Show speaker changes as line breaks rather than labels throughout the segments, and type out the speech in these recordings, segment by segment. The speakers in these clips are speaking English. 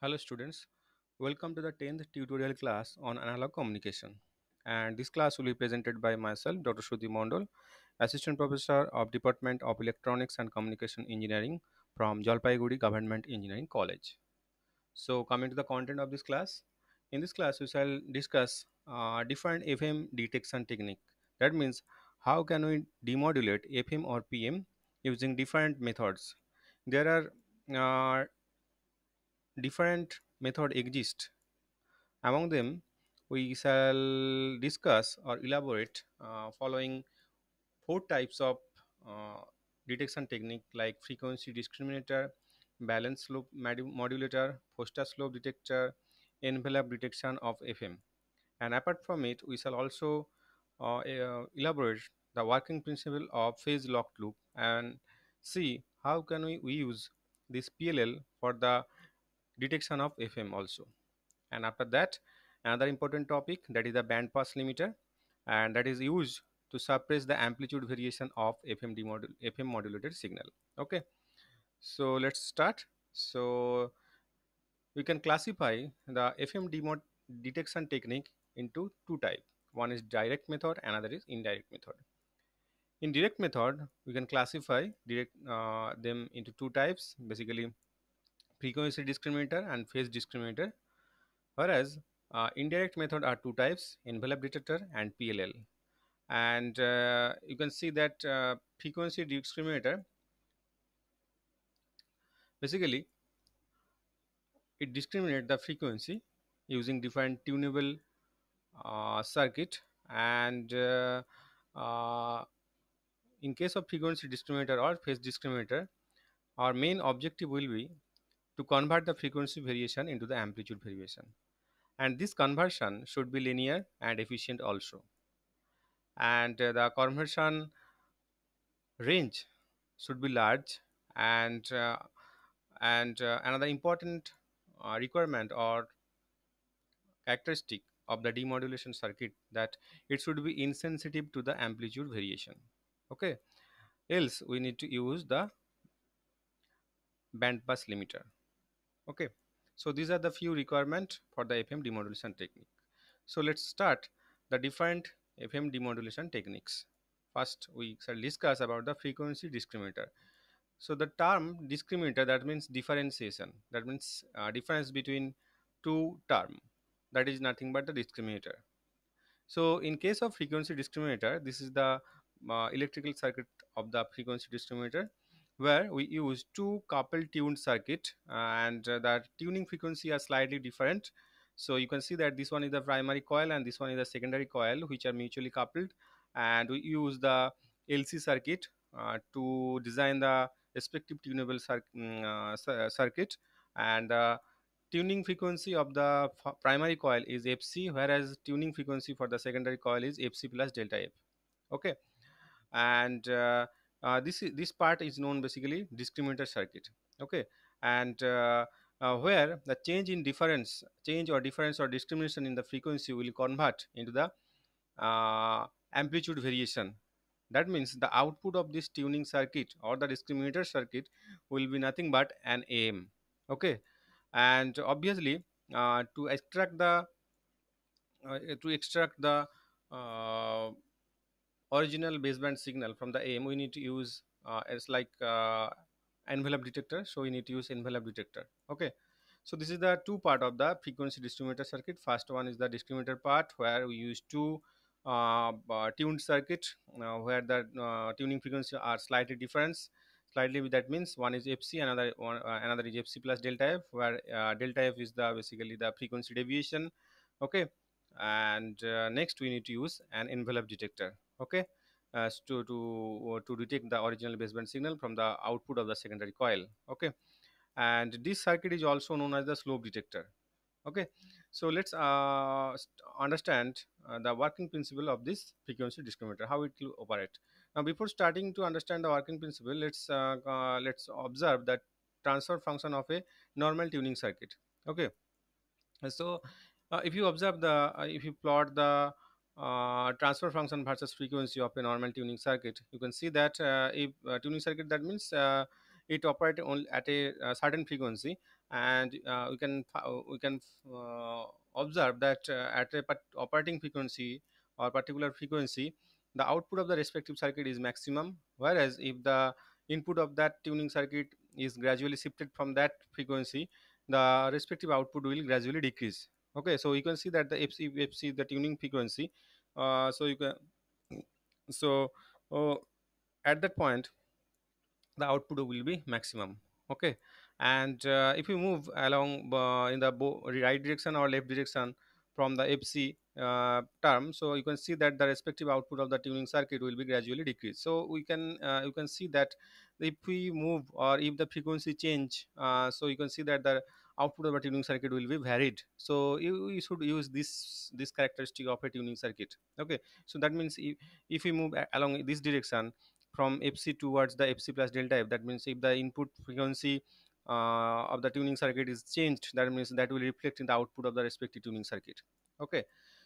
Hello students, welcome to the 10th tutorial class on analog communication and this class will be presented by myself Dr. Shruti Mondol, Assistant Professor of Department of Electronics and Communication Engineering from Jalpaiguri Government Engineering College. So coming to the content of this class, in this class we shall discuss uh, different FM detection technique that means how can we demodulate FM or PM using different methods. There are uh, different method exist among them we shall discuss or elaborate uh, following four types of uh, detection technique like frequency discriminator balance loop modulator poster slope detector envelope detection of fm and apart from it we shall also uh, uh, elaborate the working principle of phase locked loop and see how can we use this pll for the detection of FM also. And after that, another important topic that is the bandpass limiter and that is used to suppress the amplitude variation of FM, demodul FM modulated signal. Okay, so let's start. So we can classify the FM demod detection technique into two types. One is direct method, another is indirect method. In direct method, we can classify direct uh, them into two types, basically frequency discriminator and phase discriminator whereas uh, indirect method are two types envelope detector and PLL and uh, you can see that uh, frequency discriminator basically it discriminates the frequency using different tunable uh, circuit and uh, uh, in case of frequency discriminator or phase discriminator our main objective will be to convert the frequency variation into the amplitude variation. And this conversion should be linear and efficient also. And uh, the conversion range should be large and uh, and uh, another important uh, requirement or characteristic of the demodulation circuit that it should be insensitive to the amplitude variation okay else we need to use the bandpass limiter okay so these are the few requirements for the fm demodulation technique so let's start the different fm demodulation techniques first we shall discuss about the frequency discriminator so the term discriminator that means differentiation that means uh, difference between two term that is nothing but the discriminator so in case of frequency discriminator this is the uh, electrical circuit of the frequency discriminator where we use two couple tuned circuit and uh, the tuning frequency are slightly different so you can see that this one is the primary coil and this one is the secondary coil which are mutually coupled and we use the LC circuit uh, to design the respective tunable mm, uh, cir uh, circuit and uh, tuning frequency of the primary coil is fc whereas tuning frequency for the secondary coil is fc plus delta f okay and uh, uh, this this part is known basically discriminator circuit okay and uh, uh, where the change in difference change or difference or discrimination in the frequency will convert into the uh, amplitude variation that means the output of this tuning circuit or the discriminator circuit will be nothing but an am okay and obviously uh, to extract the to extract the original baseband signal from the AM, we need to use uh, it's like uh, envelope detector. So we need to use envelope detector. Okay. So this is the two part of the frequency discriminator circuit. First one is the discriminator part where we use two uh, tuned circuit uh, where the uh, tuning frequency are slightly different. Slightly that means one is FC, another one, uh, another is FC plus delta F, where delta F is the basically the frequency deviation. Okay, and next we need to use an envelope detector okay as to to uh, to detect the original baseband signal from the output of the secondary coil okay and this circuit is also known as the slope detector okay so let's uh, understand uh, the working principle of this frequency discriminator how it will operate now before starting to understand the working principle let's uh, uh let's observe that transfer function of a normal tuning circuit okay so uh, if you observe the if you plot the uh, transfer function versus frequency of a normal tuning circuit. You can see that uh, a uh, tuning circuit that means uh, it operates only at a, a, certain frequency, and we can we can observe that at a operating frequency or particular frequency, the output of the respective circuit is maximum. Whereas if the input of that tuning circuit is gradually shifted from that frequency, the respective output will gradually decrease okay so you can see that the fc fc the tuning frequency uh, so you can so oh, at that point the output will be maximum okay and uh, if you move along uh, in the right direction or left direction from the fc uh, term so you can see that the respective output of the tuning circuit will be gradually decreased so we can uh, you can see that if we move or if the frequency change uh, so you can see that the output of a tuning circuit will be varied so you, you should use this this characteristic of a tuning circuit okay so that means if, if we move along this direction from fc towards the fc plus delta f that means if the input frequency uh, of the tuning circuit is changed that means that will reflect in the output of the respective tuning circuit okay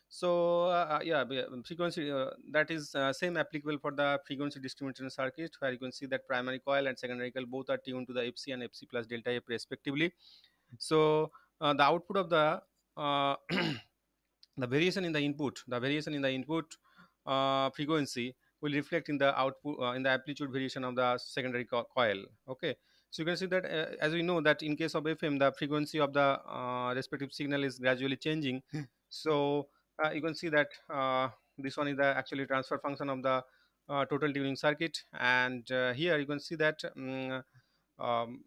so uh, uh yeah um, frequency uh, that is uh, same applicable for the frequency distribution circuit where you can see that primary coil and secondary coil both are tuned to the fc and fc plus delta f respectively so uh, the output of the uh, the variation in the input, the variation in the input uh, frequency will reflect in the output uh, in the amplitude variation of the secondary co coil. Okay, so you can see that uh, as we know that in case of FM, the frequency of the uh, respective signal is gradually changing. Hmm. so you can see that this one is the actually transfer function of the total tuning circuit, and here you can see that. Mm, um, um,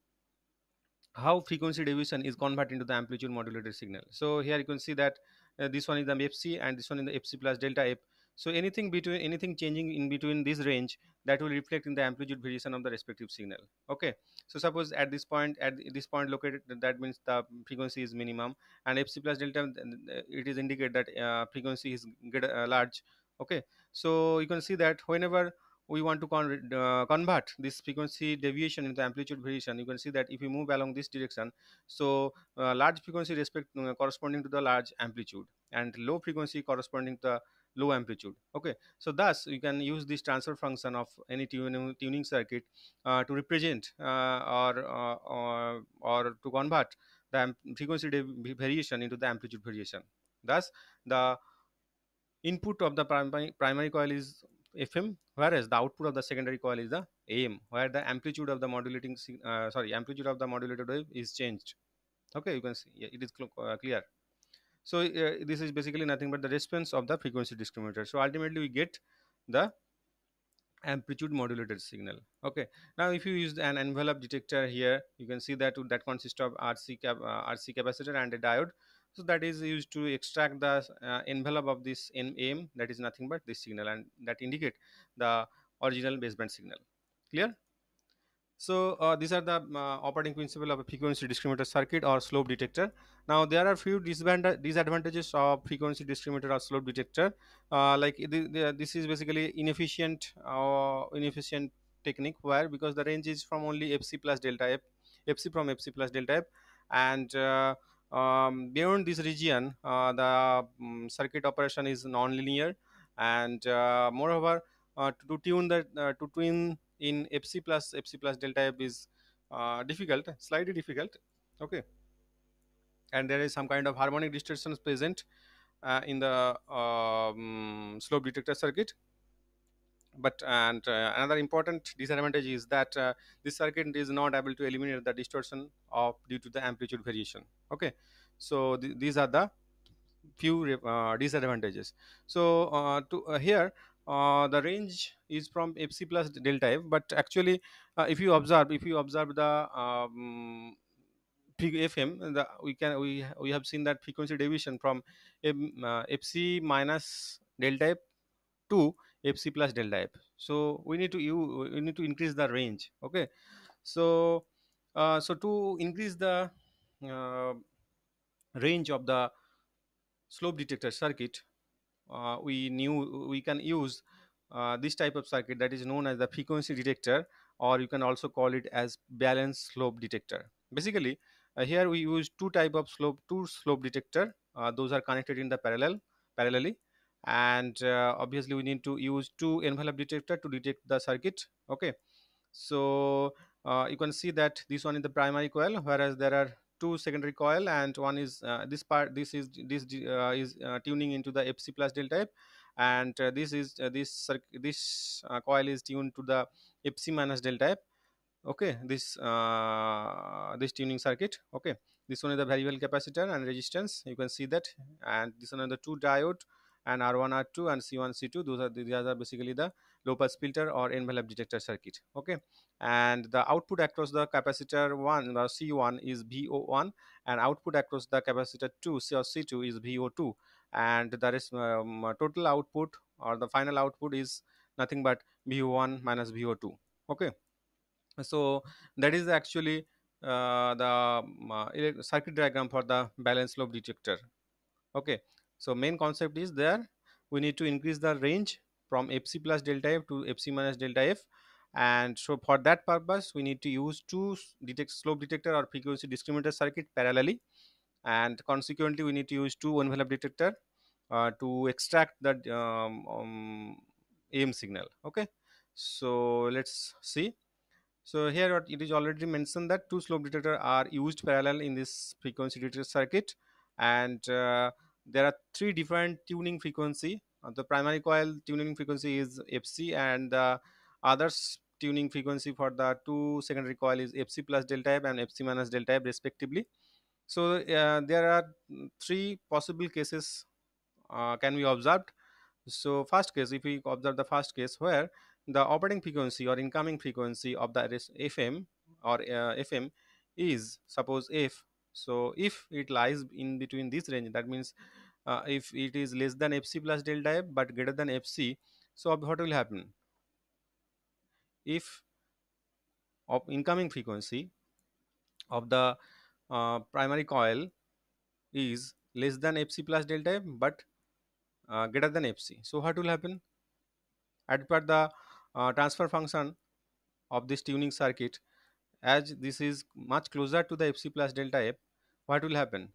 how frequency deviation is converted into the amplitude modulated signal. So here you can see that uh, this one is the fc and this one is the fc plus delta f. So anything between anything changing in between this range that will reflect in the amplitude variation of the respective signal. Okay. So suppose at this point at this point located that means the frequency is minimum and fc plus delta uh, it is indicate that uh, frequency is uh, large. Okay. So you can see that whenever we want to con uh, convert this frequency deviation into amplitude variation you can see that if we move along this direction so uh, large frequency respect uh, corresponding to the large amplitude and low frequency corresponding to the low amplitude okay so thus you can use this transfer function of any tuning, tuning circuit uh, to represent uh, or, uh, or or to convert the frequency variation into the amplitude variation thus the input of the prim primary coil is FM, whereas the output of the secondary coil is the AM, where the amplitude of the modulating uh, sorry amplitude of the modulated wave is changed. Okay, you can see yeah, it is cl uh, clear. So uh, this is basically nothing but the response of the frequency discriminator. So ultimately we get the amplitude modulated signal. Okay. Now if you use an envelope detector here, you can see that that consists of RC cap, uh, RC capacitor and a diode so that is used to extract the uh, envelope of this m that is nothing but this signal and that indicate the original baseband signal clear so uh, these are the uh, operating principle of a frequency discriminator circuit or slope detector now there are few disadvantages of frequency discriminator or slope detector uh, like this is basically inefficient or uh, inefficient technique where because the range is from only fc plus delta f fc from fc plus delta f and uh, um, beyond this region, uh, the um, circuit operation is nonlinear, and uh, moreover, uh, to, tune the uh, to tune in fc plus fc plus delta f is uh, difficult, slightly difficult. Okay, and there is some kind of harmonic distortions present uh, in the um, slope detector circuit but and uh, another important disadvantage is that uh, this circuit is not able to eliminate the distortion of due to the amplitude variation okay so th these are the few uh, disadvantages so uh, to uh, here uh, the range is from fc plus delta f but actually if you observe if you observe the um, FM, the, we can we we have seen that frequency deviation from M, fc minus delta f to fc plus delta f so we need to you we need to increase the range okay so uh, so to increase the uh, range of the slope detector circuit uh, we knew we can use uh, this type of circuit that is known as the frequency detector or you can also call it as balanced slope detector basically uh, here we use two type of slope two slope detector uh, those are connected in the parallel parallelly and uh, obviously we need to use two envelope detector to detect the circuit okay so uh, you can see that this one is the primary coil whereas there are two secondary coil and one is uh, this part this is this uh, is uh, tuning into the fc plus delta type and uh, this is this this coil is tuned to the fc minus delta type okay this this tuning circuit okay this one is the variable capacitor and resistance you can see that and this one is the two diode and R1, R2 and C1, C2. Those are, these are basically the low pass filter or envelope detector circuit. Okay. And the output across the capacitor 1 or C1 is VO1 and output across the capacitor 2 C or C2 is VO2. And there is um, total output or the final output is nothing but VO1 minus VO2. Okay. So that is actually uh, the um, uh, circuit diagram for the balanced lobe detector okay so main concept is there. We need to increase the range from fc plus delta f to fc minus delta f. And so for that purpose, we need to use two detect slope detector or frequency discriminator circuit parallelly. And consequently, we need to use two envelope detector uh, to extract the um, um, AM signal. Okay. So let's see. So here it is already mentioned that two slope detector are used parallel in this frequency detector circuit and uh, there are three different tuning frequency uh, the primary coil tuning frequency is fc and the uh, other tuning frequency for the two secondary coil is fc plus delta f and fc minus delta f respectively so uh, there are three possible cases uh, can be observed so first case if we observe the first case where the operating frequency or incoming frequency of the fm or uh, fm is suppose f so if it lies in between this range that means uh, if it is less than fc plus delta f but greater than fc so what will happen if of incoming frequency of the uh, primary coil is less than fc plus delta f but uh, greater than fc so what will happen at per the uh, transfer function of this tuning circuit as this is much closer to the fc plus delta f what will happen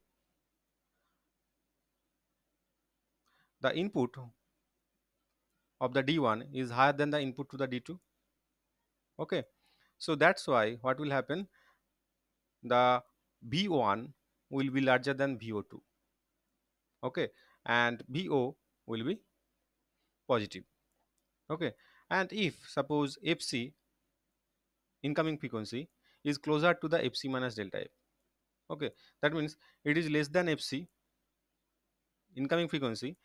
the input of the d1 is higher than the input to the d2 okay so that's why what will happen the b1 will be larger than vo2 okay and vo will be positive okay and if suppose fc incoming frequency is closer to the fc minus delta f okay that means it is less than fc incoming frequency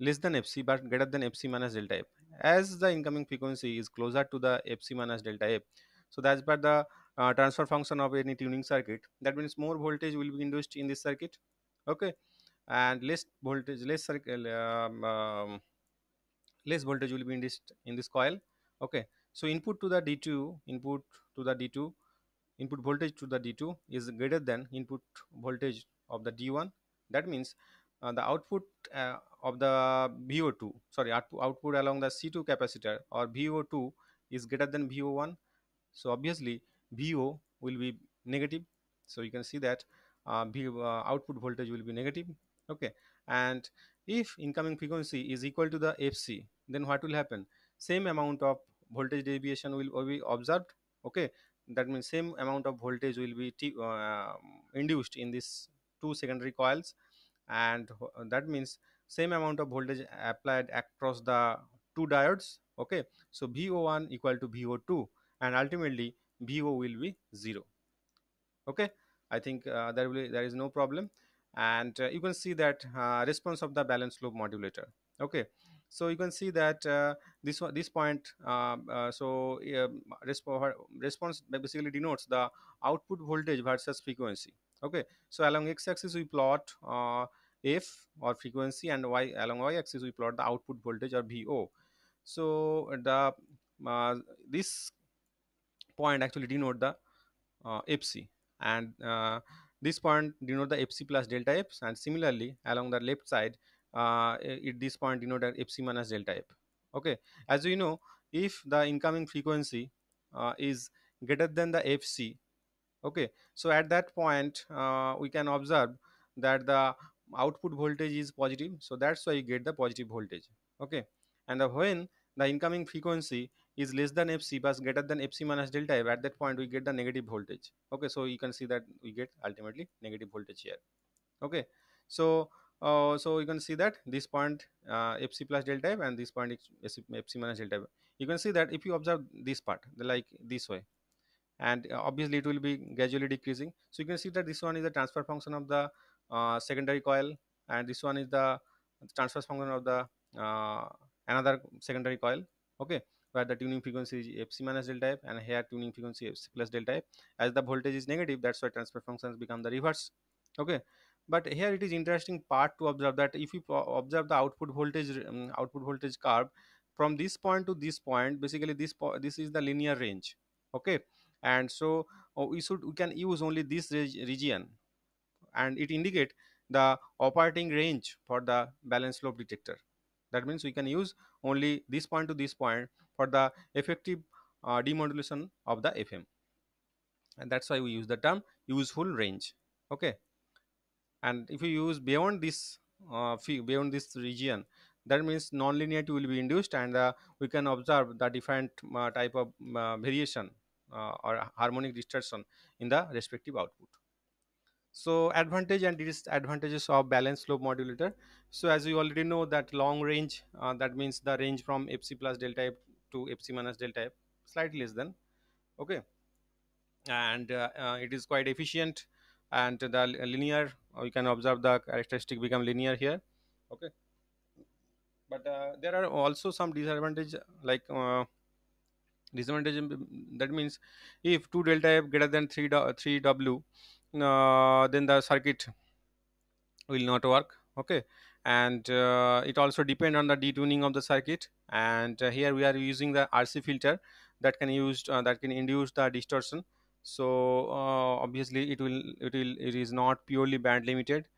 less than fc but greater than fc minus delta f as the incoming frequency is closer to the fc minus delta f so that's by the uh, transfer function of any tuning circuit that means more voltage will be induced in this circuit okay and less voltage less circuit um, um, less voltage will be induced in this coil okay so input to the D2, input to the D2, input voltage to the D2 is greater than input voltage of the D1. That means uh, the output uh, of the VO2, sorry, output, along the C2 capacitor or VO2 is greater than VO1. So obviously VO will be negative. So you can see that uh, VO, uh, output voltage will be negative. Okay. And if incoming frequency is equal to the FC, then what will happen? Same amount of voltage deviation will, be observed okay that means same amount of voltage will be uh, um, induced in these two secondary coils and that means same amount of voltage applied across the two diodes okay so vo1 equal to vo2 and ultimately vo will be zero okay i think uh, there will be, there is no problem and uh, you can see that uh, response of the balance loop modulator okay so you can see that uh, this this point uh, uh, so response basically denotes the output voltage versus frequency okay so along x-axis we plot uh, f or frequency and y along y-axis we plot the output voltage or vo so the uh, this point actually denote the uh, fc and this point denote the fc plus delta f and similarly along the left side uh, at this point know that fc minus delta f okay as you know if the incoming frequency uh, is greater than the fc okay so at that point uh, we can observe that the output voltage is positive so that's why you get the positive voltage okay and when the incoming frequency is less than fc but greater than fc minus delta f at that point we get the negative voltage okay so you can see that we get ultimately negative voltage here okay so uh, so you can see that this point uh, fc plus delta f and this point fc minus delta f. You can see that if you observe this part like this way and uh, obviously it will be gradually decreasing. So you can see that this one is the transfer function of the uh, secondary coil and this one is the transfer function of the uh, another secondary coil okay where the tuning frequency is fc minus delta f and here tuning frequency fc plus delta f as the voltage is negative that's why transfer functions become the reverse okay but here it is interesting part to observe that if you observe the output voltage um, output voltage curve from this point to this point basically this po this is the linear range okay and so oh, we should we can use only this reg region and it indicate the operating range for the balance slope detector that means we can use only this point to this point for the effective uh, demodulation of the fm and that's why we use the term useful range okay and if you use beyond this uh, beyond this region that means nonlinearity will be induced and uh, we can observe the different uh, type of uh, variation uh, or harmonic distortion in the respective output so advantage and disadvantages of balanced slope modulator so as you already know that long range uh, that means the range from fc plus delta f to fc minus delta f slightly less than okay and it is quite efficient and the linear or you can observe the characteristic become linear here okay but uh, there are also some disadvantage like uh, disadvantage that means if 2 delta f greater than 3 3 w uh, then the circuit will not work okay and uh, it also depend on the detuning of the circuit and uh, here we are using the rc filter that can used uh, that can induce the distortion so uh, obviously it will it will it is not purely band limited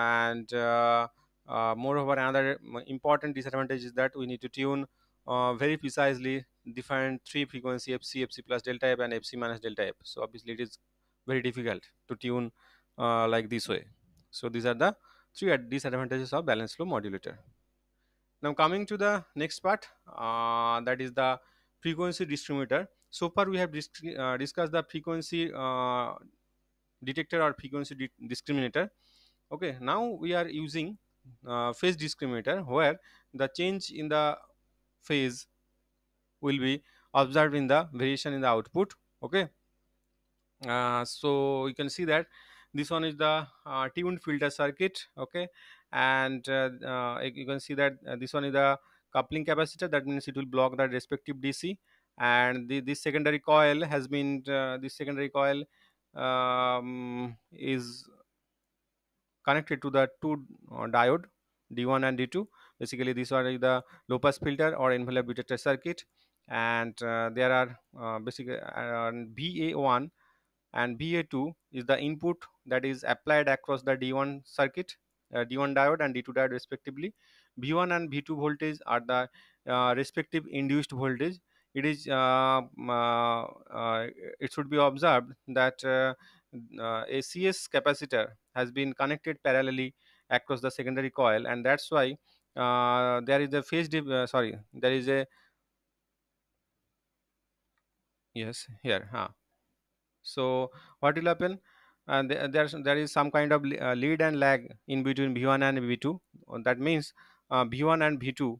and uh, uh, moreover another important disadvantage is that we need to tune uh, very precisely different three frequency fc fc plus delta f and fc minus delta f so obviously it is very difficult to tune uh, like this way so these are the three disadvantages of balanced flow modulator now coming to the next part uh, that is the frequency discriminator. so far we have uh, discussed the frequency uh, detector or frequency di discriminator okay now we are using uh, phase discriminator where the change in the phase will be observed in the variation in the output okay uh, so you can see that this one is the uh, tuned filter circuit okay and uh, you can see that this one is the coupling capacitor that means it will block the respective dc and the, this secondary coil has been uh, this secondary coil um, is connected to the two uh, diode d1 and d2 basically these are the low pass filter or envelope beta test circuit and uh, there are uh, basically uh, ba1 and ba2 is the input that is applied across the d1 circuit uh, d1 diode and d2 diode respectively v1 and v2 voltage are the uh, respective induced voltage it is uh, uh, uh, it should be observed that uh, uh, a cs capacitor has been connected parallelly across the secondary coil and that's why there is a phase sorry there is a yes here huh. so what will happen and there, there is some kind of lead and lag in between v1 and v2 that means uh, v1 and v2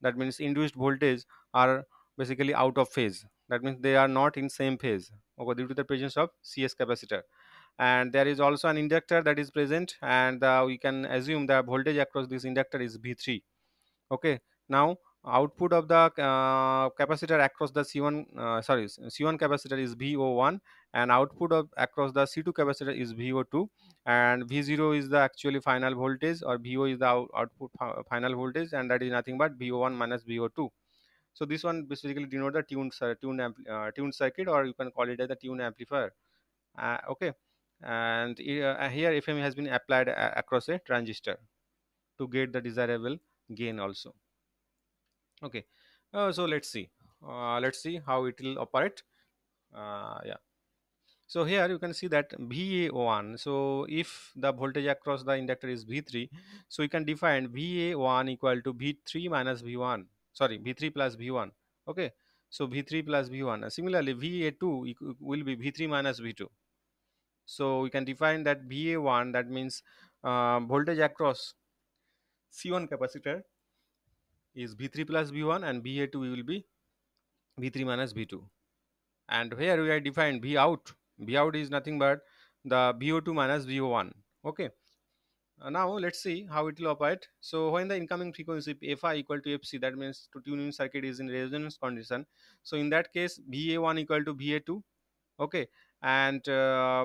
that means induced voltage are basically out of phase that means they are not in same phase okay, due to the presence of cs capacitor and there is also an inductor that is present and uh, we can assume the voltage across this inductor is v3 okay now output of the uh, capacitor across the c1 uh, sorry c1 capacitor is vo1 and output of across the c2 capacitor is vo2 and v0 is the actually final voltage or vo is the out output final voltage and that is nothing but vo1 minus vo2 so this one basically denote the tuned uh, tuned, uh, tuned circuit or you can call it as the tuned amplifier uh, okay and uh, here fm has been applied uh, across a transistor to get the desirable gain also okay uh, so let's see uh, let's see how it will operate uh, yeah so here you can see that va1 so if the voltage across the inductor is v3 so we can define va1 equal to v3 minus v1 sorry v3 plus v1 okay so v3 plus v1 uh, similarly va2 will be v3 minus v2 so we can define that va1 that means uh, voltage across c1 capacitor is v3 plus v1 and va2 will be v3 minus v2 and here we have defined v out v out is nothing but the vo2 minus vo1 okay uh, now let's see how it will operate so when the incoming frequency fi equal to fc that means to tuning circuit is in resonance condition so in that case va1 equal to va2 okay and uh,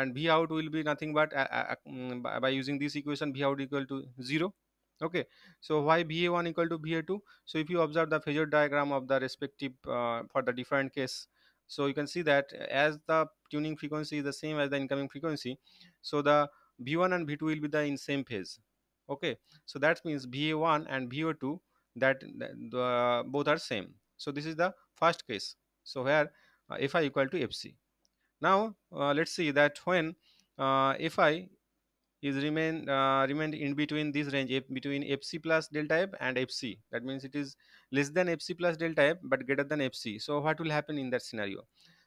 and v out will be nothing but uh, uh, mm, by using this equation v out equal to 0 okay so why ba1 equal to ba2 so if you observe the phasor diagram of the respective uh, for the different case so you can see that as the tuning frequency is the same as the incoming frequency so the v1 and v2 will be the in same phase okay so that means va1 and va2 that uh, both are same so this is the first case so where uh, fi equal to fc now uh, let's see that when uh, fi is remain uh, remained in between this range F, between fc plus delta f and fc that means it is less than fc plus delta f but greater than fc so what will happen in that scenario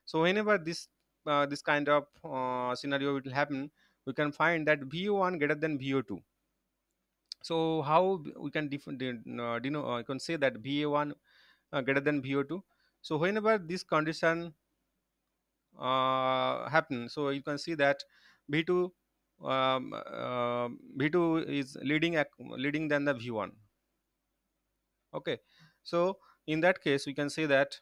so whenever this uh, this kind of uh, scenario will happen we can find that vo1 greater than vo2 so how we can different uh, you uh, know you can say that va1 uh, greater than vo2 so whenever this condition happen so you can see that v2 um, uh, um, v2 is leading leading than the v1 okay so in that case we can say that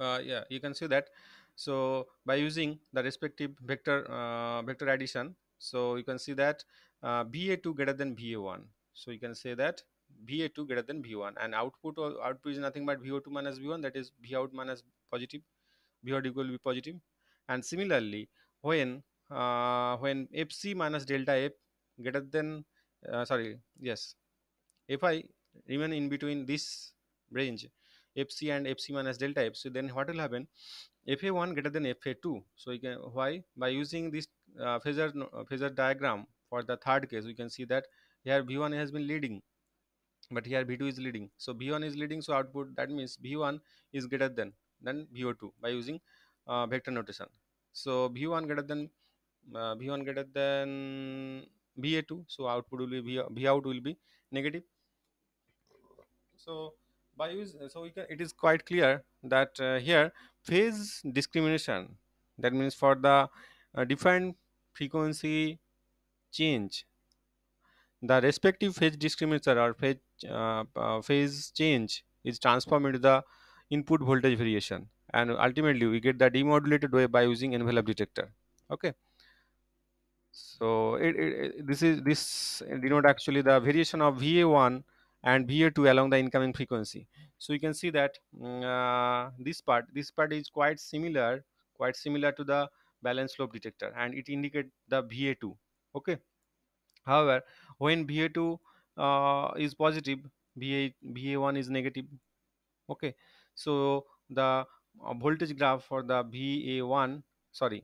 uh, yeah you can see that so by using the respective vector uh, vector addition so you can see that uh, ba2 greater than ba1 so you can say that va2 greater than v1 and output or uh, output is nothing but vo2 minus v1 that is v out minus positive v out equal to be positive and similarly when uh, when fc minus delta f greater than uh, sorry yes fi remain in between this range fc and fc minus delta f so then what will happen fa1 greater than fa2 so you can why by using this uh, phasor phasor diagram for the third case we can see that here v1 has been leading but here v2 is leading so v1 is leading so output that means v1 is greater than than v2 by using vector notation so v1 greater than uh, v1 greater than b 2 so output will be v, v out will be negative so by so it is quite clear that uh, here phase discrimination that means for the uh, different frequency change the respective phase discriminator or phase uh, phase change is transformed into the input voltage variation and ultimately we get the demodulated way by using envelope detector okay so it, it, this is this denote actually the variation of va1 and va2 along the incoming frequency so you can see that mm, uh, this part this part is quite similar quite similar to the balance slope detector and it indicate the va2 okay however when va2 uh, is positive va va1 is negative okay so the a uh, voltage graph for the va1 sorry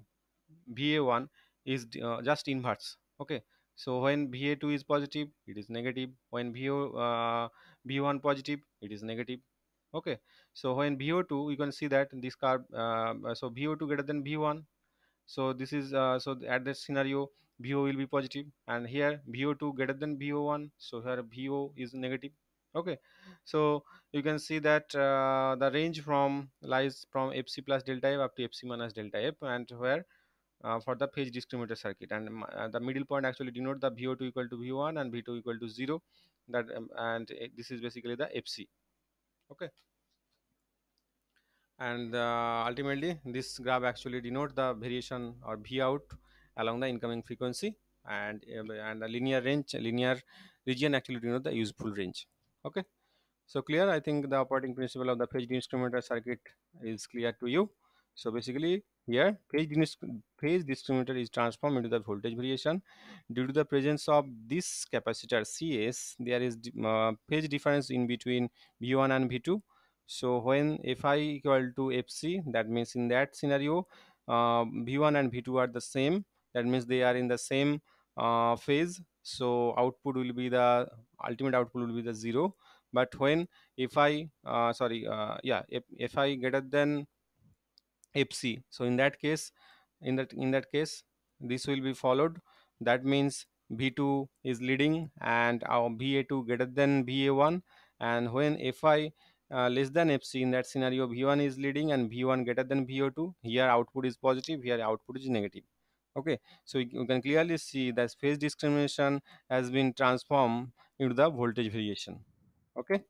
va1 is uh, just inverse okay so when va2 is positive it is negative when vo v1 uh, positive it is negative okay so when vo2 you can see that this curve uh, so vo2 greater than v1 so this is so at this scenario vo will be positive and here vo2 greater than vo1 so here vo is negative okay so you can see that uh, the range from lies from fc plus delta f up to fc minus delta f and where uh, for the phase discriminator circuit and uh, the middle point actually denote the vo2 equal to v1 and v2 equal to 0 that um, and uh, this is basically the fc okay and uh, ultimately this graph actually denote the variation or v out along the incoming frequency and uh, and the linear range linear region actually denote the useful range okay so clear i think the operating principle of the phase discriminator circuit is clear to you so basically here phase, phase discriminator is transformed into the voltage variation due to the presence of this capacitor cs there is uh, phase difference in between v1 and v2 so when fi equal to fc that means in that scenario uh, v1 and v2 are the same that means they are in the same uh, phase so output will be the ultimate output will be the zero but when if i uh, sorry uh, yeah if, if i greater than fc so in that case in that in that case this will be followed that means v2 is leading and uh, our va2 greater than va1 and when fi uh, less than fc in that scenario v1 is leading and v1 greater than v2 here output is positive here output is negative okay so you can clearly see that phase discrimination has been transformed into the voltage variation okay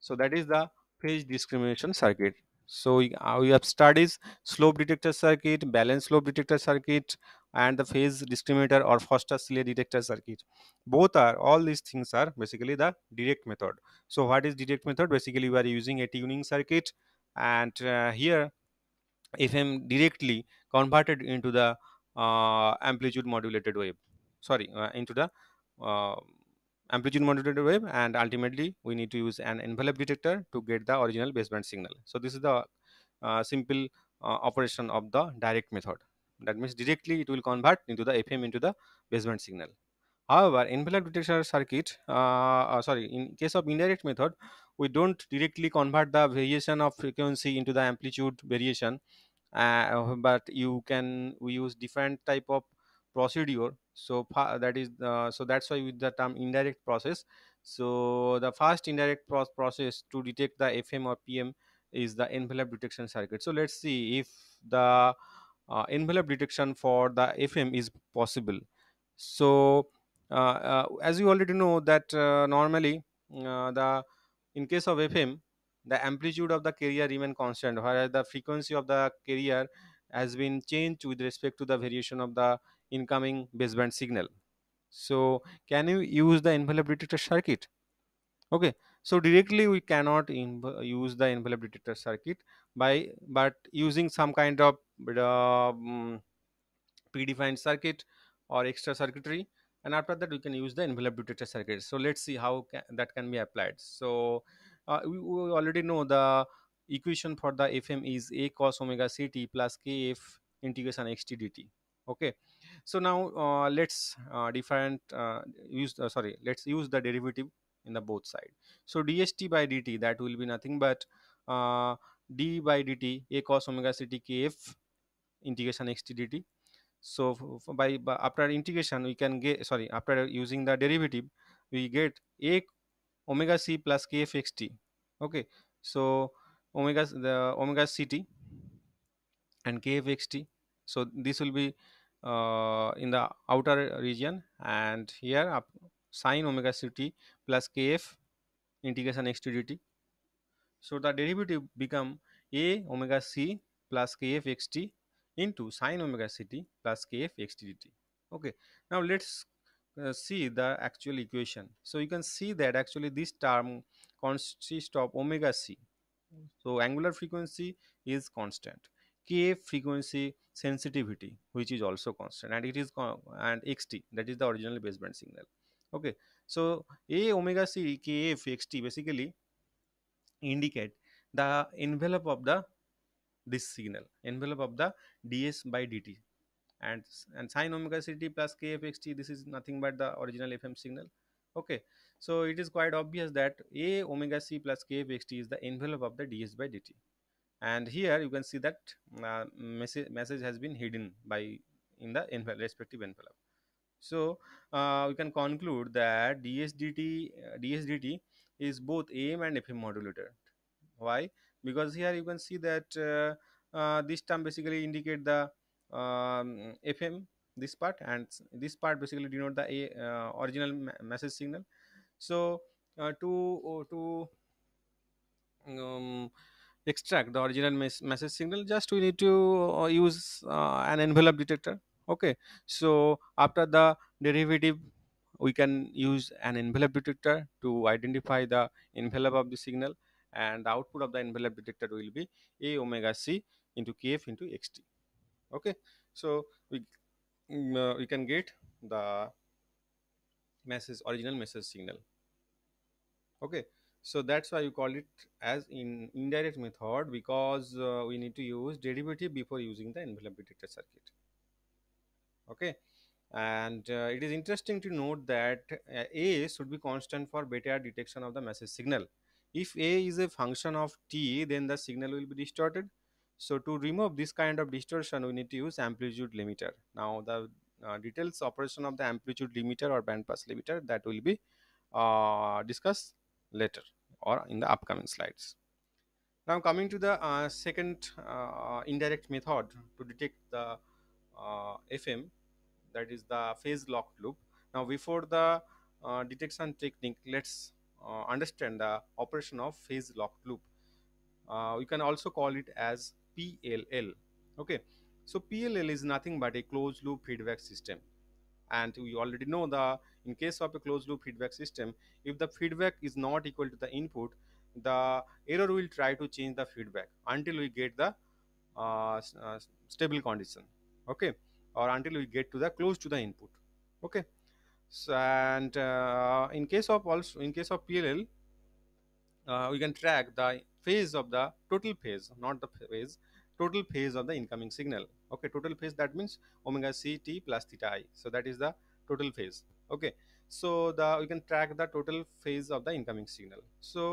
so that is the phase discrimination circuit so we, uh, have studied slope detector circuit balance slope detector circuit and the phase discriminator or foster Seeley detector circuit both are all these things are basically the direct method so what is direct method basically we are using a tuning circuit and uh, here fm directly converted into the uh, amplitude modulated wave sorry uh, into the uh, amplitude modulated wave and ultimately we need to use an envelope detector to get the original baseband signal so this is the uh, simple uh, operation of the direct method that means directly it will convert into the fm into the baseband signal however envelope detector circuit uh, sorry in case of indirect method we don't directly convert the variation of frequency into the amplitude variation uh, but you can use different type of procedure so that is uh, so that's why with the term indirect process so the first indirect pro process to detect the fm or pm is the envelope detection circuit so let's see if the uh, envelope detection for the fm is possible so uh, uh, as you already know that uh, normally the in case of fm the amplitude of the carrier remain constant whereas the frequency of the carrier has been changed with respect to the variation of the incoming baseband signal so can you use the envelope detector circuit okay so directly we cannot use the envelope detector circuit by but using some kind of uh, mm, predefined circuit or extra circuitry and after that we can use the envelope detector circuit so let's see how ca that can be applied so uh, we, we already know the equation for the fm is a cos omega ct plus kf integration xt dt okay so now uh, let's uh, different uh, use uh, sorry let's use the derivative in the both side so dst by dt that will be nothing but uh, d by dt a cos omega ct kf integration xt dt so by, by, after integration we can get sorry after using the derivative we get a omega c plus kfxt okay so omega the omega ct and kfxt so this will be uh, in the outer region and here up sine omega ct plus kf integration x to dt so the derivative become a omega c plus K F X T into sine omega ct plus kf dt okay now let's uh, see the actual equation so you can see that actually this term consists of omega c so angular frequency is constant k frequency sensitivity which is also constant and it is and xt that is the original baseband signal okay so a omega xt basically indicate the envelope of the this signal envelope of the ds by dt and and sine omega ct plus kfxt this is nothing but the original fm signal okay so it is quite obvious that a omega c plus kfxt is the envelope of the ds by dt and here you can see that uh, message message has been hidden by in the envelope, respective envelope so uh, we can conclude that dsdt uh, dsdt is both am and fm modulator. why because here you can see that uh, uh this term basically indicate the um, fm this part and this part basically denote the uh, original ma message signal so uh, to uh, to um, extract the original mes message signal just we need to uh, use uh, an envelope detector okay so after the derivative we can use an envelope detector to identify the envelope of the signal and the output of the envelope detector will be a omega c into kf into xt okay so we mm, uh, we can get the message original message signal okay so that's why you call it as in indirect method because uh, we need to use derivative before using the envelope detector circuit okay and uh, it is interesting to note that uh, a should be constant for beta detection of the message signal if a is a function of t then the signal will be distorted so to remove this kind of distortion, we need to use amplitude limiter. Now the uh, details operation of the amplitude limiter or bandpass limiter that will be uh, discussed later or in the upcoming slides. Now coming to the uh, second uh, indirect method to detect the uh, FM that is the phase locked loop. Now before the uh, detection technique, let's understand the operation of phase locked loop. Uh, you can also call it as PLL. Okay, so PLL is nothing but a closed loop feedback system. And we already know the in case of a closed loop feedback system, if the feedback is not equal to the input, the error will try to change the feedback until we get the uh, uh, stable condition. Okay, or until we get to the close to the input. Okay, so, and uh, in case of also in case of PLL, uh, we can track the phase of the total phase not the phase total phase of the incoming signal okay total phase that means omega c t plus theta i so that is the total phase okay so the we can track the total phase of the incoming signal so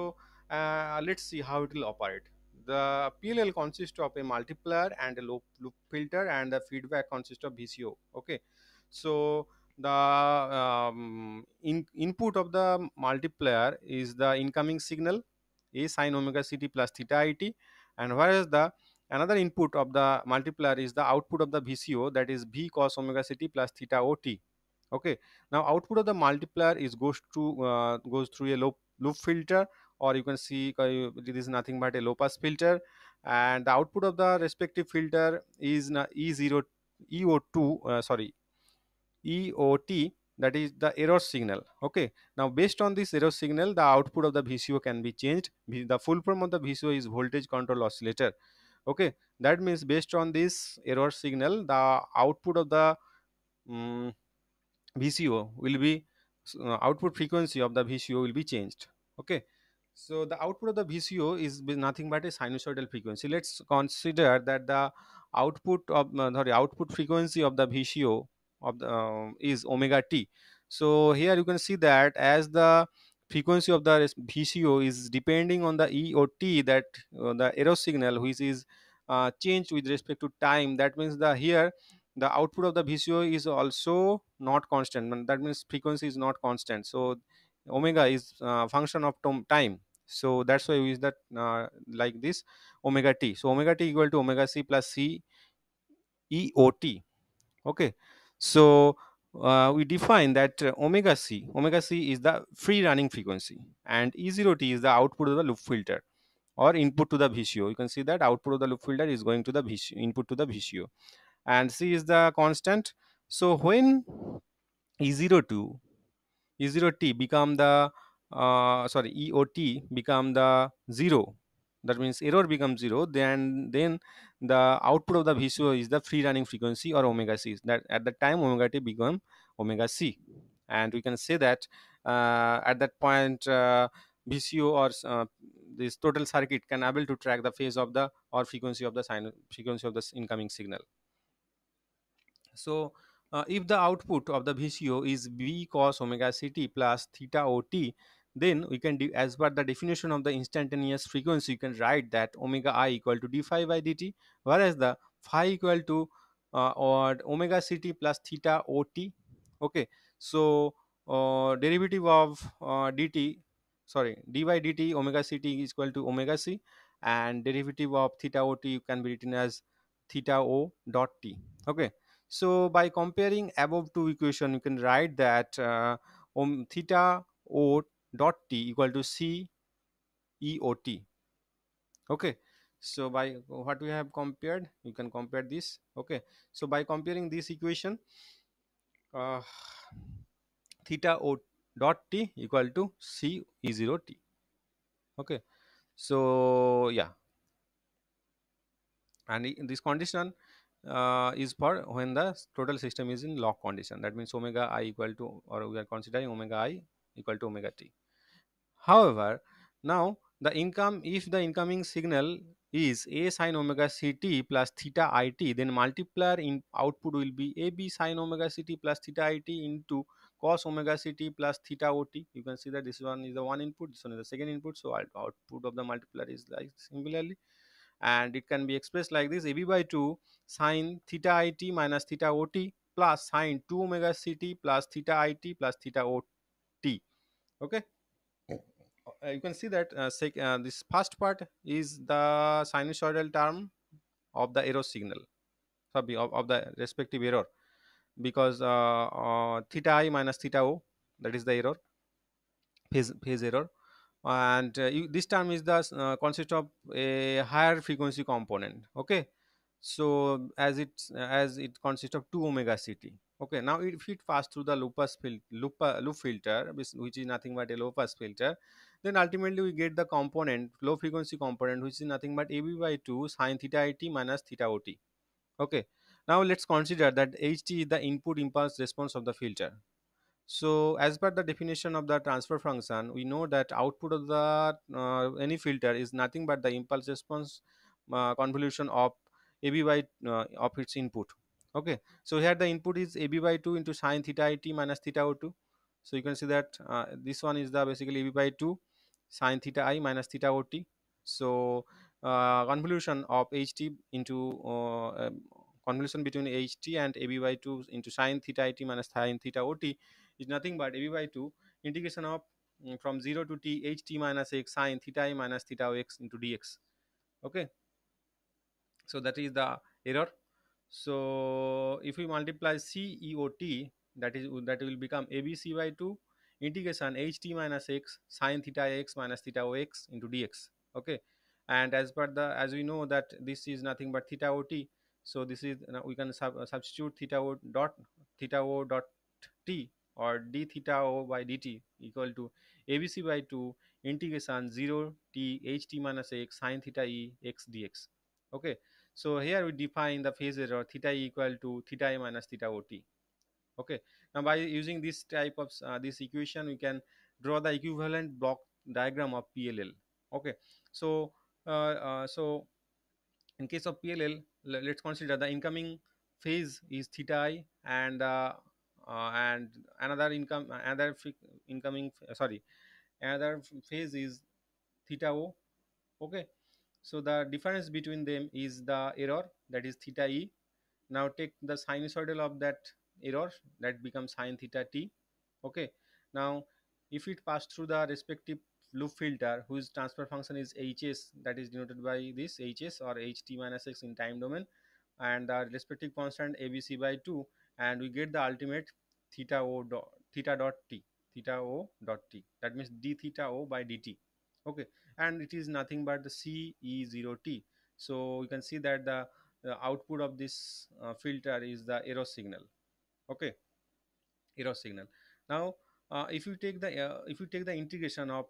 uh, let's see how it will operate the PLL consists of a multiplier and a loop, loop filter and the feedback consists of VCO okay so the um, in, input of the multiplier is the incoming signal a sine omega ct plus theta it and whereas the another input of the multiplier is the output of the vco that is v cos omega ct plus theta ot okay now output of the multiplier is goes to uh, goes through a loop loop filter or you can see uh, this is nothing but a low pass filter and the output of the respective filter is e0 uh, eo2 uh, sorry eot that is the error signal okay now based on this error signal the output of the vco can be changed the full form of the vco is voltage control oscillator okay that means based on this error signal the output of the um, mm, vco will be uh, output frequency of the vco will be changed okay so the output of the vco is nothing but a sinusoidal frequency let's consider that the output of uh, sorry output frequency of the vco of the uh, is omega t so here you can see that as the frequency of the VCO is depending on the E or T that uh, the error signal which is uh, changed with respect to time that means the here the output of the VCO is also not constant that means frequency is not constant so omega is uh, function of time so that's why we use that uh, like this omega t so omega t equal to omega c plus c e o t okay so uh, we define that uh, omega c, omega c is the free running frequency and E0t is the output of the loop filter or input to the VCO. You can see that output of the loop filter is going to the VCO, input to the VCO and c is the constant. So when e zero e E0t become the uh, sorry EOT become the zero that means error becomes zero then then the output of the VCO is the free running frequency or omega c that at the time omega t become omega c and we can say that uh, at that point uh, VCO or uh, this total circuit can able to track the phase of the or frequency of the sine frequency of the incoming signal so uh, if the output of the VCO is V cos omega ct plus theta ot then we can as per the definition of the instantaneous frequency you can write that omega i equal to d phi by dt whereas the phi equal to uh, or omega ct plus theta ot okay so uh, derivative of uh, dt sorry d by dt omega ct is equal to omega c and derivative of theta ot you can be written as theta o dot t okay so by comparing above two equation you can write that uh, om theta o dot t equal to c e o t okay so by what we have compared you can compare this okay so by comparing this equation uh, theta o dot t equal to c e 0 t okay so yeah and this condition uh, is for when the total system is in lock condition that means omega i equal to or we are considering omega i equal to omega t However, now the income if the incoming signal is a sine omega ct plus theta it then multiplier in output will be ab sine omega ct plus theta it into cos omega ct plus theta ot you can see that this one is the one input this one is the second input so output of the multiplier is like similarly and it can be expressed like this ab by 2 sine theta it minus theta ot plus sine 2 omega ct plus theta it plus theta ot okay uh, you can see that uh, uh, this first part is the sinusoidal term of the error signal of, of the respective error because theta i minus theta o that is the error phase, phase error and uh, you, this term is the uh, consists of a higher frequency component okay so as it as it consists of 2 omega ct okay now if it pass through the lupus fil loop, loop filter which is nothing but a low pass filter then ultimately we get the component low frequency component which is nothing but ab by 2 sine theta it minus theta ot okay now let's consider that ht is the input impulse response of the filter so as per the definition of the transfer function we know that output of the uh, any filter is nothing but the impulse response uh, convolution of ab by uh, of its input okay so here the input is ab by 2 into sine theta it minus theta o2 so you can see that uh, this one is the basically ab by 2 sine theta i minus theta ot. So uh, convolution of ht into uh, um, convolution between ht and ab by 2 into sine theta it minus sine theta ot is nothing but ab by 2 integration of um, from 0 to t ht minus x sine theta i minus theta x into dx. Okay. So that is the error. So if we multiply CEOT that is that will become ABC by 2 integration ht minus x sine theta x minus theta ox into dx okay and as per the as we know that this is nothing but theta ot so this is we can sub, uh, substitute theta o dot theta o dot t or d theta o by dt equal to abc by 2 integration 0 t ht minus x sine theta e x dx okay so here we define the phase error theta e equal to theta e minus theta ot okay now by using this type of uh, this equation, we can draw the equivalent block diagram of PLL. Okay, so uh, uh, so in case of PLL, let's consider the incoming phase is theta i and uh, uh, and another income another incoming sorry another phase is theta o. Okay, so the difference between them is the error that is theta e. Now take the sinusoidal of that error that becomes sine theta t okay now if it passed through the respective loop filter whose transfer function is hs that is denoted by this hs or ht minus x in time domain and the respective constant abc by 2 and we get the ultimate theta o dot theta dot t theta o dot t that means d theta o by dt okay and it is nothing but the c e 0 t so you can see that the, the output of this uh, filter is the error signal okay error signal now uh, if you take the uh, if you take the integration of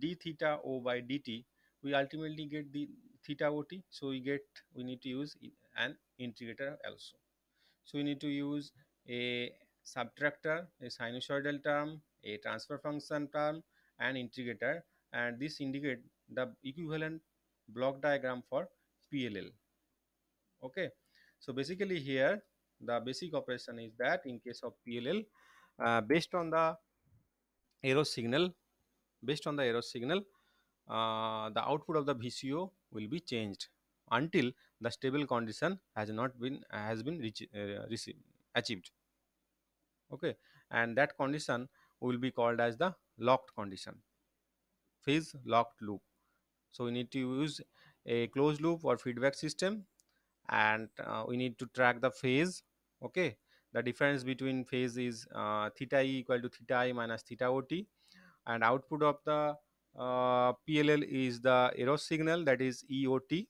d theta o by dt we ultimately get the theta ot so we get we need to use an integrator also so we need to use a subtractor a sinusoidal term a transfer function term and integrator and this indicate the equivalent block diagram for PLL okay so basically here the basic operation is that in case of PLL uh, based on the error signal based on the error signal uh, the output of the VCO will be changed until the stable condition has not been has been reach, uh, received, achieved okay and that condition will be called as the locked condition phase locked loop so we need to use a closed loop or feedback system and uh, we need to track the phase okay the difference between phase is uh, theta e equal to theta i minus theta ot and output of the uh, PLL is the error signal that is EOT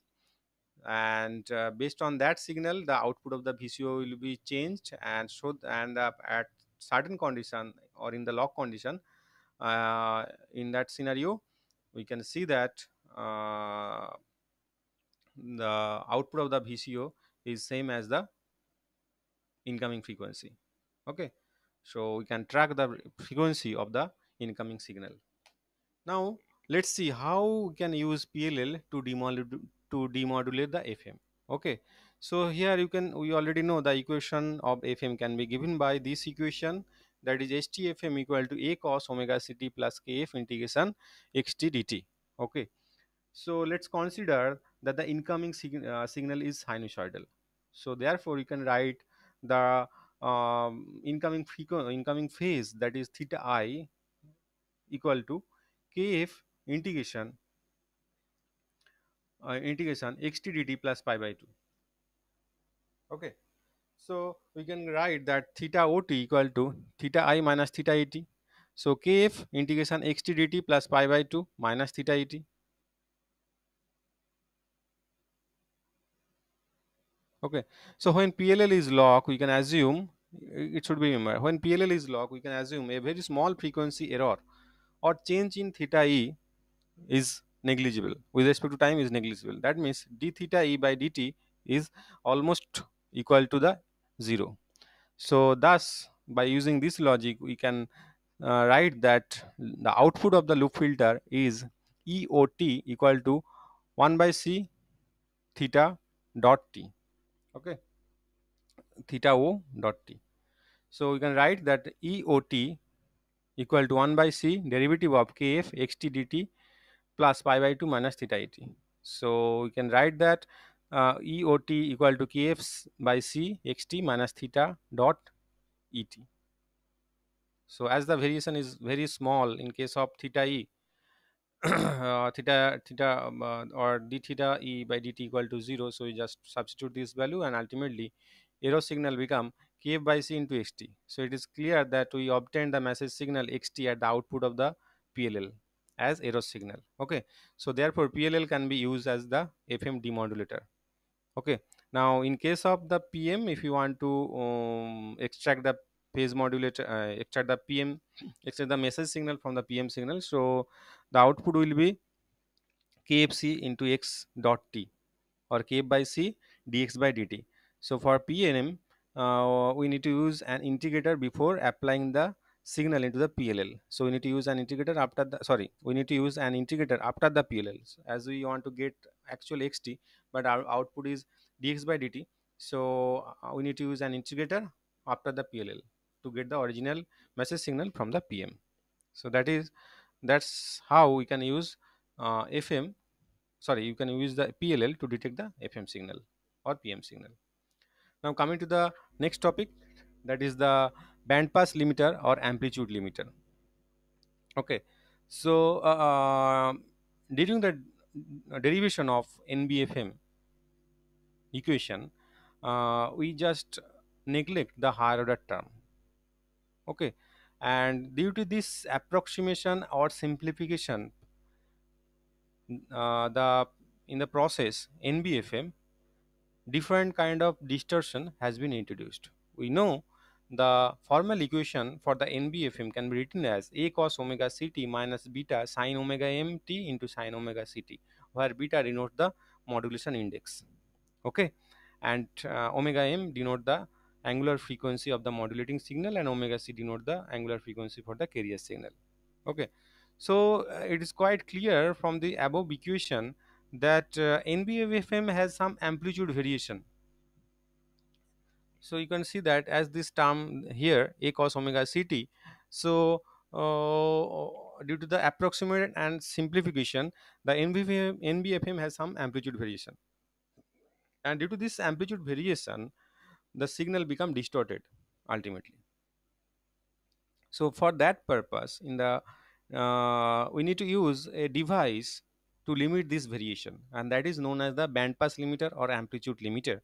and uh, based on that signal the output of the VCO will be changed and so and uh, at certain condition or in the lock condition uh, in that scenario we can see that uh, the output of the VCO is same as the incoming frequency okay so we can track the frequency of the incoming signal now let's see how we can use pll to demodulate to demodulate the fm okay so here you can we already know the equation of fm can be given by this equation that is htfm equal to a cos omega ct plus kf integration xt dt okay so let's consider that the incoming sig uh, signal is sinusoidal so therefore you can write the um, incoming frequency incoming phase that is theta i equal to kf integration uh, integration xt dt plus pi by 2 okay so we can write that theta ot equal to theta i minus theta et so kf integration xt dt plus pi by 2 minus theta et Okay, so when PLL is log, we can assume it should be When PLL is locked, we can assume a very small frequency error or change in theta e is negligible with respect to time is negligible. That means d theta e by dt is almost equal to the zero. So thus, by using this logic, we can uh, write that the output of the loop filter is EOT equal to 1 by C theta dot T okay theta o dot t so we can write that e o t equal to 1 by c derivative of kf xt dt plus pi by 2 minus theta et so we can write that uh, e o t equal to kf by c x t minus theta dot et so as the variation is very small in case of theta e uh, theta theta um, uh, or d theta e by dt equal to 0 so you just substitute this value and ultimately error signal become k by c into xt so it is clear that we obtain the message signal xt at the output of the pll as error signal okay so therefore pll can be used as the fm demodulator okay now in case of the pm if you want to um, extract the phase modulator uh, extract the pm extract the message signal from the pm signal so the output will be kfc into x dot t or k by c dx by dt so for pnm uh, we need to use an integrator before applying the signal into the PLL. So we need to use an integrator after the sorry we need to use an integrator after the PLL so as we want to get actual XT but our output is dx by dt. So uh, we need to use an integrator after the PLL to get the original message signal from the pm so that is that's how we can use uh, fm sorry you can use the pll to detect the fm signal or pm signal now coming to the next topic that is the bandpass limiter or amplitude limiter okay so uh, uh, during the derivation of nbfm equation uh, we just neglect the higher order term okay and due to this approximation or simplification uh, the in the process nbfm different kind of distortion has been introduced we know the formal equation for the nbfm can be written as a cos omega ct minus beta sine omega mt into sine omega ct where beta denotes the modulation index okay and uh, omega m denote the angular frequency of the modulating signal and omega c denote the angular frequency for the carrier signal okay so uh, it is quite clear from the above equation that uh, has some amplitude variation so you can see that as this term here a cos omega ct so uh, due to the approximation and simplification the NBFM, NBFM has some amplitude variation and due to this amplitude variation the signal become distorted ultimately so for that purpose in the uh, we need to use a device to limit this variation and that is known as the bandpass limiter or amplitude limiter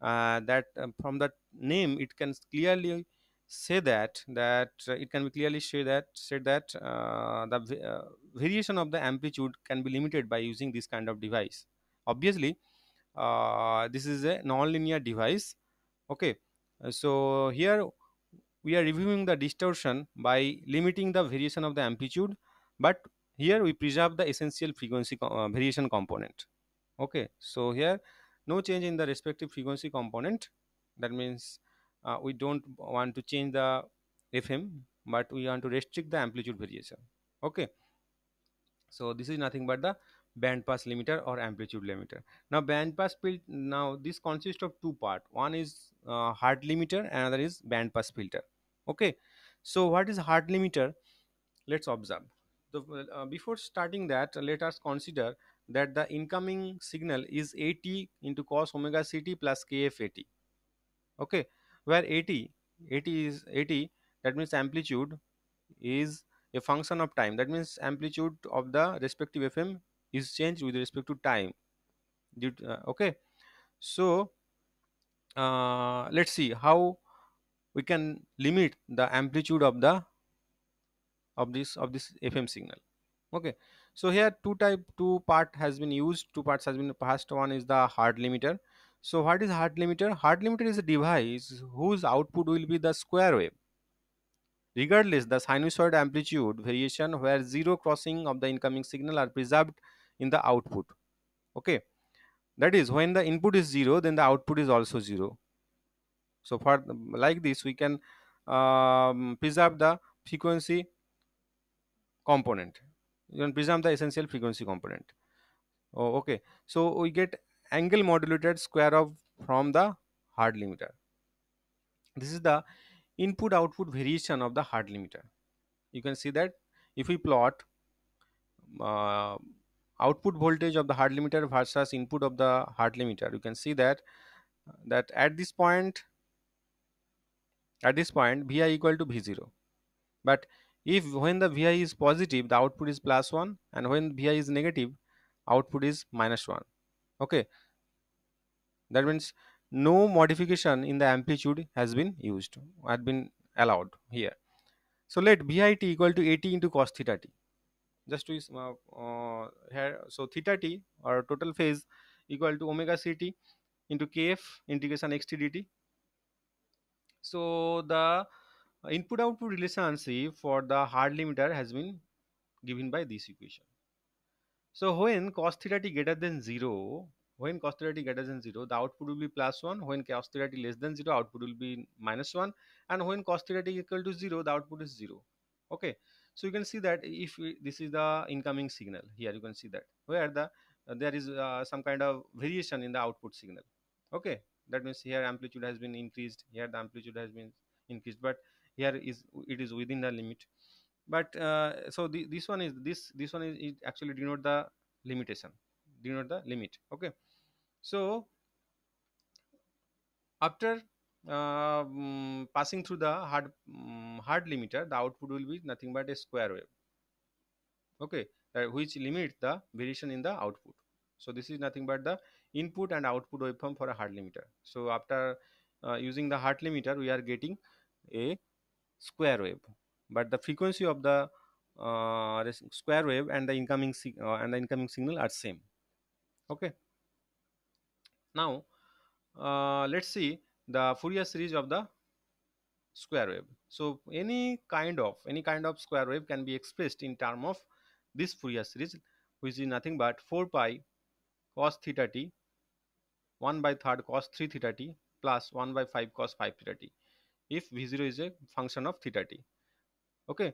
uh, that um, from the name it can clearly say that that uh, it can be clearly say that said that uh, the uh, variation of the amplitude can be limited by using this kind of device obviously this is a nonlinear device okay uh, so here we are reviewing the distortion by limiting the variation of the amplitude but here we preserve the essential frequency uh, variation component okay so here no change in the respective frequency component that means uh, we don't want to change the fm but we want to restrict the amplitude variation okay so this is nothing but the bandpass limiter or amplitude limiter now bandpass filter now this consists of two part one is uh, hard limiter another is bandpass filter okay so what is hard limiter let's observe the, uh, before starting that let us consider that the incoming signal is at into cos omega ct plus kf at okay where at at is at that means amplitude is a function of time that means amplitude of the respective fm is changed with respect to time uh, okay so uh, let's see how we can limit the amplitude of the of this of this fm signal okay so here two type two part has been used two parts has been passed one is the hard limiter so what is hard limiter hard limiter is a device whose output will be the square wave regardless the sinusoid amplitude variation where zero crossing of the incoming signal are preserved in the output okay that is when the input is 0 then the output is also 0 so for like this we can um, preserve the frequency component you can preserve the essential frequency component oh, okay so we get angle modulated square of from the hard limiter this is the input output variation of the hard limiter you can see that if we plot uh, output voltage of the hard limiter versus input of the hard limiter you can see that that at this point at this point vi equal to v0 but if when the vi is positive the output is plus 1 and when vi is negative output is minus 1 okay that means no modification in the amplitude has been used had been allowed here so let vi t equal to eighty into cos theta t just to uh, uh, here so theta t or total phase equal to omega ct into kf integration xt dt so the input output relationship for the hard limiter has been given by this equation so when cos theta t greater than 0 when cos theta t greater than 0 the output will be plus 1 when cos theta t less than 0 output will be minus 1 and when cos theta t equal to 0 the output is 0 okay so you can see that if we, this is the incoming signal here you can see that where the uh, there is uh, some kind of variation in the output signal okay that means here amplitude has been increased here the amplitude has been increased but here is it is within the limit but uh, so the, this one is this this one is actually denote the limitation denote the limit okay so after uh, mm, passing through the hard mm, hard limiter uh, the output will be nothing but a square wave okay uh, which limit the variation in the output so this is nothing but the input and output waveform for a hard limiter so after uh, using the hard limiter we are getting a square wave but the frequency of the uh, square wave and the incoming and the incoming signal are same okay now let's see the Fourier series of the square wave. So any kind of any kind of square wave can be expressed in term of this Fourier series which is nothing but 4 pi cos theta t 1 by third cos 3 theta t plus 1 by 5 cos 5 theta t if v0 is a function of theta t okay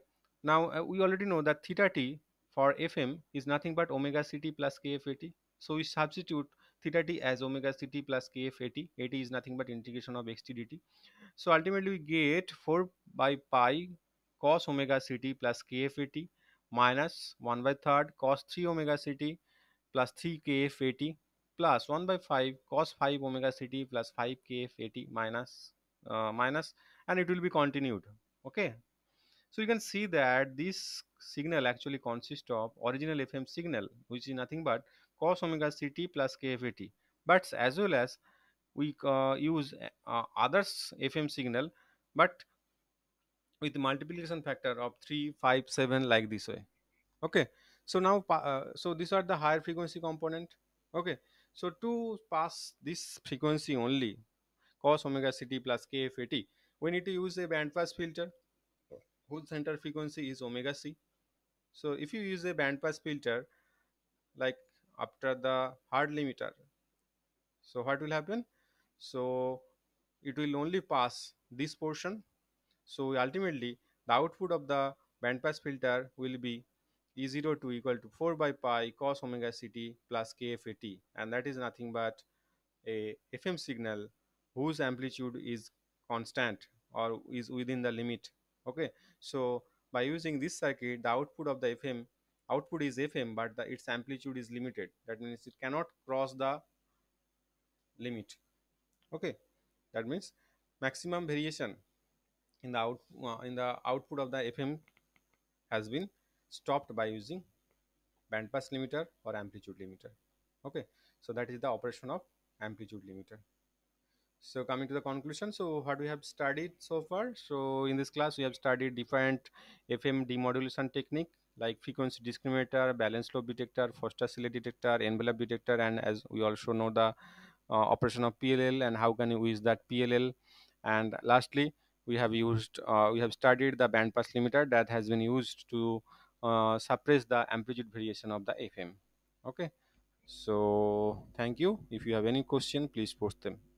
now uh, we already know that theta t for fm is nothing but omega ct plus kf at so we substitute theta t as omega ct plus kf at at is nothing but integration of xt dt so ultimately we get 4 by pi cos omega ct plus kf at minus 1 by third cos 3 omega ct plus 3 kf at plus 1 by 5 cos 5 omega ct plus 5 kf at minus uh, minus and it will be continued okay so you can see that this signal actually consists of original fm signal which is nothing but cos omega ct plus kft but as well as we uh, use uh, others fm signal but with multiplication factor of 3 5 7 like this way okay so now uh, so these are the higher frequency component okay so to pass this frequency only cos omega ct plus kfat we need to use a bandpass filter whose center frequency is omega c so if you use a bandpass filter like after the hard limiter so what will happen so it will only pass this portion so ultimately the output of the bandpass filter will be e0 to equal to 4 by pi cos omega ct plus kfat and that is nothing but a fm signal whose amplitude is constant or is within the limit okay so by using this circuit the output of the fm output is fm but the, its amplitude is limited that means it cannot cross the limit okay that means maximum variation in the out uh, in the output of the fm has been stopped by using bandpass limiter or amplitude limiter okay so that is the operation of amplitude limiter so coming to the conclusion so what we have studied so far so in this class we have studied different fm demodulation technique like frequency discriminator, balance lobe detector, Foster Sealy detector, envelope detector, and as we also know the uh, operation of PLL and how can we use that PLL. And lastly, we have used uh, we have studied the bandpass limiter that has been used to uh, suppress the amplitude variation of the FM. Okay, so thank you. If you have any question, please post them.